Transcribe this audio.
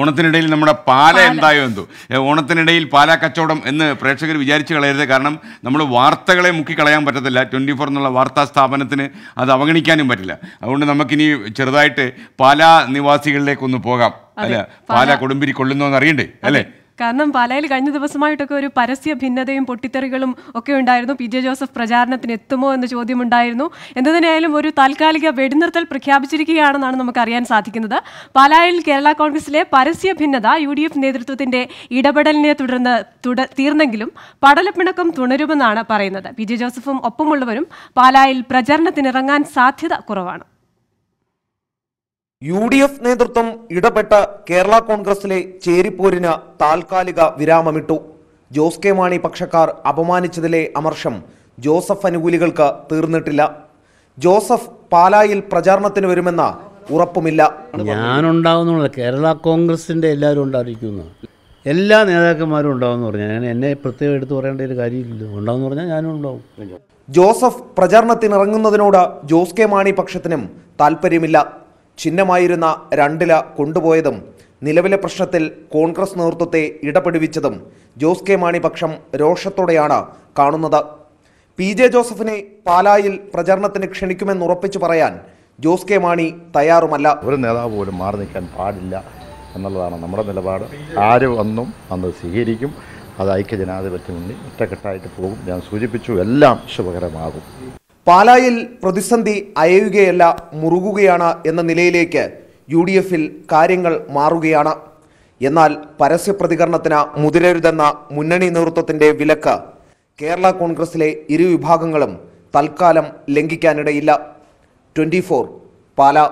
ഓണത്തിനിടയിൽ നമ്മുടെ പാല എന്തായോ എന്തോ ഓണത്തിനിടയിൽ പാല കച്ചവടം എന്ന് പ്രേക്ഷകർ വിചാരിച്ചു കളയരുത് കാരണം നമ്മൾ വാർത്തകളെ കളയാൻ പറ്റത്തില്ല ട്വൻറ്റി ഫോർ എന്നുള്ള വാർത്താ സ്ഥാപനത്തിന് അത് അവഗണിക്കാനും പറ്റില്ല അതുകൊണ്ട് നമുക്കിനി ചെറുതായിട്ട് പാല നിവാസികളിലേക്കൊന്ന് പോകാം അല്ല പാല കൊടുമ്പിരി കൊള്ളുന്നോ എന്ന് അറിയണ്ടേ അല്ലേ കാരണം പാലായിൽ കഴിഞ്ഞ ദിവസമായിട്ടൊക്കെ ഒരു പരസ്യ ഭിന്നതയും പൊട്ടിത്തെറികളും ഒക്കെ ഉണ്ടായിരുന്നു പി ജെ ജോസഫ് പ്രചാരണത്തിന് എത്തുമോ എന്ന ചോദ്യമുണ്ടായിരുന്നു എന്തുതന്നെയായാലും ഒരു താൽക്കാലിക വെടിനിർത്തൽ പ്രഖ്യാപിച്ചിരിക്കുകയാണെന്നാണ് നമുക്ക് അറിയാൻ സാധിക്കുന്നത് പാലായിൽ കേരള കോൺഗ്രസിലെ പരസ്യ ഭിന്നത യു ഡി എഫ് നേതൃത്വത്തിന്റെ ഇടപെടലിനെ തുടർന്ന് തീർന്നെങ്കിലും പടലപ്പിണക്കം തുടരുമെന്നാണ് പറയുന്നത് പി ജെ ജോസഫും ഒപ്പമുള്ളവരും പാലായിൽ പ്രചരണത്തിനിറങ്ങാൻ സാധ്യത കുറവാണ് യു ഡി എഫ് നേതൃത്വം ഇടപെട്ട കേരള കോൺഗ്രസിലെ ചേരിപ്പോരിന് താൽക്കാലിക വിരാമമിട്ടു ജോസ് കെ മാണി പക്ഷക്കാർ അപമാനിച്ചതിലെ അമർഷം ജോസഫ് അനുകൂലികൾക്ക് തീർന്നിട്ടില്ല ജോസഫ് പാലായിൽ പ്രചാരണത്തിന് വരുമെന്ന ഉറപ്പുമില്ല ഞാനുണ്ടാവുന്നുള്ള കേരള കോൺഗ്രസിന്റെ എല്ലാവരും ഉണ്ടായിരിക്കുന്നു എല്ലാ നേതാക്കന്മാരും ഉണ്ടാവുമെന്ന് പറഞ്ഞു ഞാൻ എന്നെ പ്രത്യേകം എടുത്തു പറയേണ്ട ഒരു കാര്യമില്ലല്ലോ ഉണ്ടാവും പറഞ്ഞാൽ ഞാനും ഉണ്ടാവും ജോസഫ് പ്രചാരണത്തിനിറങ്ങുന്നതിനോട് ജോസ് കെ മാണി പക്ഷത്തിനും താല്പര്യമില്ല ചിഹ്നമായിരുന്ന രണ്ടില കൊണ്ടുപോയതും നിലവിലെ പ്രശ്നത്തിൽ കോൺഗ്രസ് നേതൃത്വത്തെ ഇടപെടുവിച്ചതും ജോസ് കെ മാണി പക്ഷം രോഷത്തോടെയാണ് കാണുന്നത് പി ജെ ജോസഫിനെ പാലായിൽ പ്രചരണത്തിന് ക്ഷണിക്കുമെന്നുറപ്പിച്ചു പറയാൻ ജോസ് കെ മാണി തയ്യാറുമല്ല ഒരു നേതാവ് പോലും മാറി നിൽക്കാൻ പാടില്ല എന്നുള്ളതാണ് നമ്മുടെ നിലപാട് ആര് വന്നും അന്ന് സ്വീകരിക്കും അത് ഐക്യ ജനാധിപത്യം മുന്നിൽ ഒറ്റക്കെട്ടായിട്ട് പോകും ഞാൻ സൂചിപ്പിച്ചു എല്ലാം ശുഭകരമാകും പാലായിൽ പ്രതിസന്ധി അയയുകയല്ല മുറുകുകയാണ് എന്ന നിലയിലേക്ക് യു ഡി എഫിൽ കാര്യങ്ങൾ മാറുകയാണ് എന്നാൽ പരസ്യപ്രതികരണത്തിന് മുതിരരുതെന്ന മുന്നണി നേതൃത്വത്തിന്റെ വിലക്ക് കേരള കോൺഗ്രസിലെ ഇരുവിഭാഗങ്ങളും തൽക്കാലം ലംഘിക്കാനിടയില്ല ട്വൻ്റി ഫോർ പാല